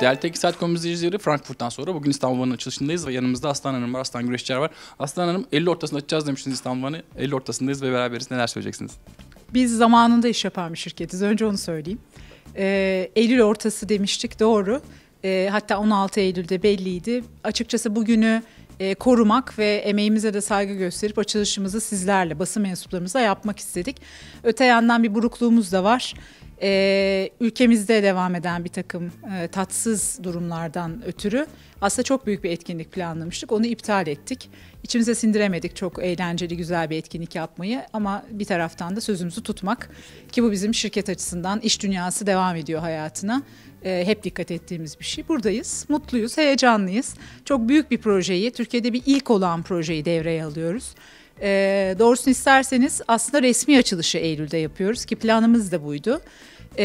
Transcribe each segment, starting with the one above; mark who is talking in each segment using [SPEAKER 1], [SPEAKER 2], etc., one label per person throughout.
[SPEAKER 1] Değerli Teknik Saat Komünüz izleyicileri Frankfurt'tan sonra bugün İstanbul'un açılışındayız ve yanımızda Aslan Hanım var, Aslan Güreşçiler var. Aslan Hanım 50 ortasında açacağız demiştiniz İstanbul'u Van'ı. 50 ortasındayız ve beraberiz. Neler söyleyeceksiniz?
[SPEAKER 2] Biz zamanında iş yapan bir şirketiz. Önce onu söyleyeyim. Ee, Eylül ortası demiştik doğru. Ee, hatta 16 Eylül'de belliydi. Açıkçası bugünü e, korumak ve emeğimize de saygı gösterip açılışımızı sizlerle, basın mensuplarımızla yapmak istedik. Öte yandan bir burukluğumuz da var e, ülkemizde devam eden bir takım e, tatsız durumlardan ötürü aslında çok büyük bir etkinlik planlamıştık. Onu iptal ettik. İçimize sindiremedik çok eğlenceli güzel bir etkinlik yapmayı ama bir taraftan da sözümüzü tutmak ki bu bizim şirket açısından iş dünyası devam ediyor hayatına. E, hep dikkat ettiğimiz bir şey. Buradayız, mutluyuz, heyecanlıyız. Çok büyük bir projeyi, Türkiye'de bir ilk olan projeyi devreye alıyoruz. E, doğrusunu isterseniz aslında resmi açılışı Eylül'de yapıyoruz ki planımız da buydu. E,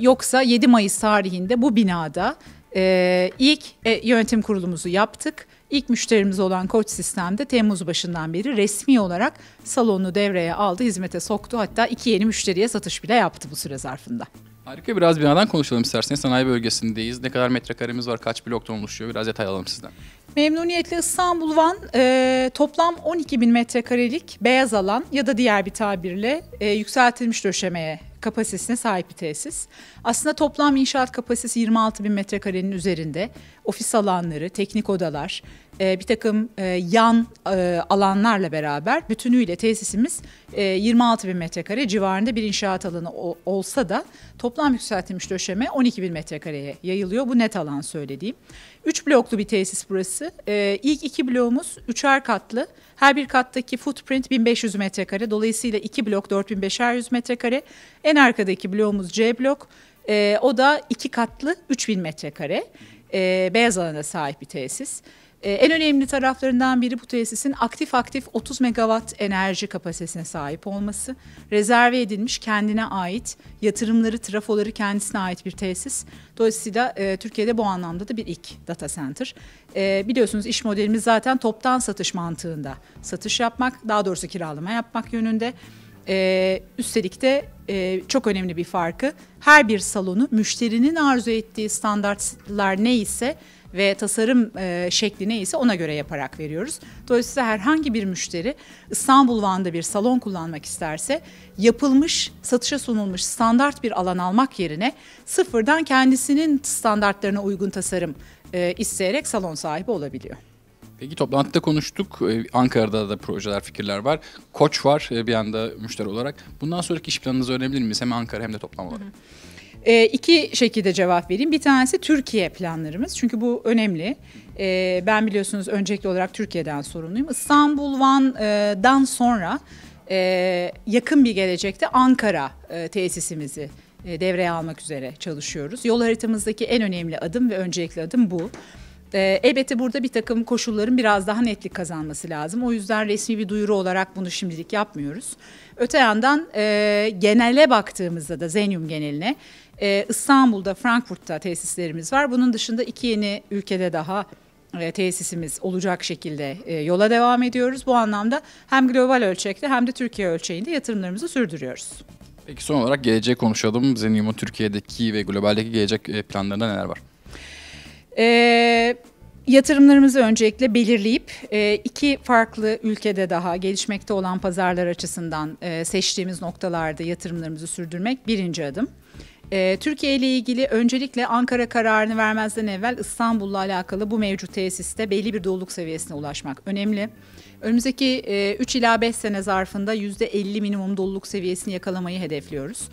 [SPEAKER 2] yoksa 7 Mayıs tarihinde bu binada e, ilk e, yönetim kurulumuzu yaptık. İlk müşterimiz olan Koç Sistem'de Temmuz başından beri resmi olarak salonunu devreye aldı, hizmete soktu. Hatta iki yeni müşteriye satış bile yaptı bu süre zarfında.
[SPEAKER 1] Harika biraz binadan konuşalım isterseniz. Sanayi bölgesindeyiz. Ne kadar metrekaremiz var, kaç bloktan oluşuyor? Biraz detay alalım sizden.
[SPEAKER 2] Memnuniyetle İstanbul Van e, toplam 12 bin metrekarelik beyaz alan ya da diğer bir tabirle e, yükseltilmiş döşemeye kapasitesine sahip bir tesis. Aslında toplam inşaat kapasitesi 26 bin metrekarenin üzerinde ofis alanları, teknik odalar, e, bir takım e, yan e, alanlarla beraber bütünüyle tesisimiz 26 bin metrekare civarında bir inşaat alanı olsa da toplam yükseltilmiş döşeme 12 bin metrekareye yayılıyor. Bu net alan söylediğim. 3 bloklu bir tesis burası. İlk iki bloğumuz üçer katlı. Her bir kattaki footprint 1500 metrekare. Dolayısıyla iki blok 4500 metrekare. En arkadaki bloğumuz C blok. E, o da iki katlı 3000 metrekare e, beyaz alana sahip bir tesis. E, en önemli taraflarından biri bu tesisin aktif aktif 30 megawatt enerji kapasitesine sahip olması. Rezerve edilmiş kendine ait yatırımları, trafoları kendisine ait bir tesis. Dolayısıyla e, Türkiye'de bu anlamda da bir ilk data center. E, biliyorsunuz iş modelimiz zaten toptan satış mantığında. Satış yapmak, daha doğrusu kiralama yapmak yönünde. E, üstelik de e, çok önemli bir farkı. Her bir salonu müşterinin arzu ettiği standartlar neyse ve tasarım e, şekli neyse ona göre yaparak veriyoruz. Dolayısıyla herhangi bir müşteri İstanbul Van'da bir salon kullanmak isterse yapılmış, satışa sunulmuş standart bir alan almak yerine sıfırdan kendisinin standartlarına uygun tasarım e, isteyerek salon sahibi olabiliyor.
[SPEAKER 1] Peki toplantıda konuştuk. Ee, Ankara'da da projeler, fikirler var. Koç var e, bir anda müşteri olarak. Bundan sonraki iş planınızı öğrenebilir miyiz? Hem Ankara hem de toplam olarak. Hı
[SPEAKER 2] E, iki şekilde cevap vereyim. Bir tanesi Türkiye planlarımız. Çünkü bu önemli. E, ben biliyorsunuz öncelikli olarak Türkiye'den sorumluyum. İstanbul Van'dan e, sonra e, yakın bir gelecekte Ankara e, tesisimizi e, devreye almak üzere çalışıyoruz. Yol haritamızdaki en önemli adım ve öncelikli adım bu. Ee, elbette burada bir takım koşulların biraz daha netlik kazanması lazım. O yüzden resmi bir duyuru olarak bunu şimdilik yapmıyoruz. Öte yandan e, genele baktığımızda da Zenyum geneline e, İstanbul'da, Frankfurt'ta tesislerimiz var. Bunun dışında iki yeni ülkede daha e, tesisimiz olacak şekilde e, yola devam ediyoruz. Bu anlamda hem global ölçekte hem de Türkiye ölçeğinde yatırımlarımızı sürdürüyoruz.
[SPEAKER 1] Peki son olarak geleceği konuşalım. Zenium'un Türkiye'deki ve globaldeki gelecek e, planlarında neler var?
[SPEAKER 2] Ee, Yatırımlarımızı öncelikle belirleyip e, iki farklı ülkede daha gelişmekte olan pazarlar açısından e, seçtiğimiz noktalarda yatırımlarımızı sürdürmek birinci adım. E, Türkiye ile ilgili öncelikle Ankara kararını vermezden evvel İstanbul'la alakalı bu mevcut tesiste belli bir doluluk seviyesine ulaşmak önemli. Önümüzdeki 3 ila 5 sene zarfında %50 minimum doluluk seviyesini yakalamayı hedefliyoruz.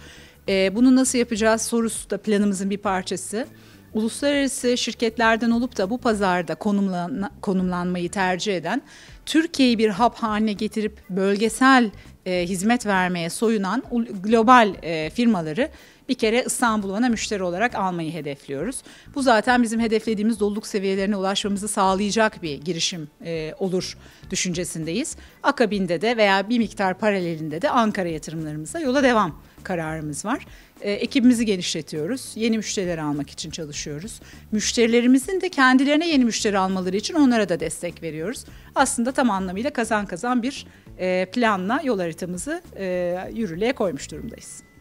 [SPEAKER 2] Bunu nasıl yapacağız sorusu da planımızın bir parçası uluslararası şirketlerden olup da bu pazarda konumlan, konumlanmayı tercih eden, Türkiye'yi bir hap haline getirip bölgesel e, hizmet vermeye soyunan global e, firmaları bir kere İstanbul ana müşteri olarak almayı hedefliyoruz. Bu zaten bizim hedeflediğimiz doluluk seviyelerine ulaşmamızı sağlayacak bir girişim e, olur düşüncesindeyiz. Akabinde de veya bir miktar paralelinde de Ankara yatırımlarımıza yola devam kararımız var. E, ekibimizi genişletiyoruz. Yeni müşteriler almak için çalışıyoruz. Müşterilerimizin de kendilerine yeni müşteri almaları için onlara da destek veriyoruz. Aslında tam anlamıyla kazan kazan bir e, planla yol haritamızı e, yürürlüğe koymuş durumdayız.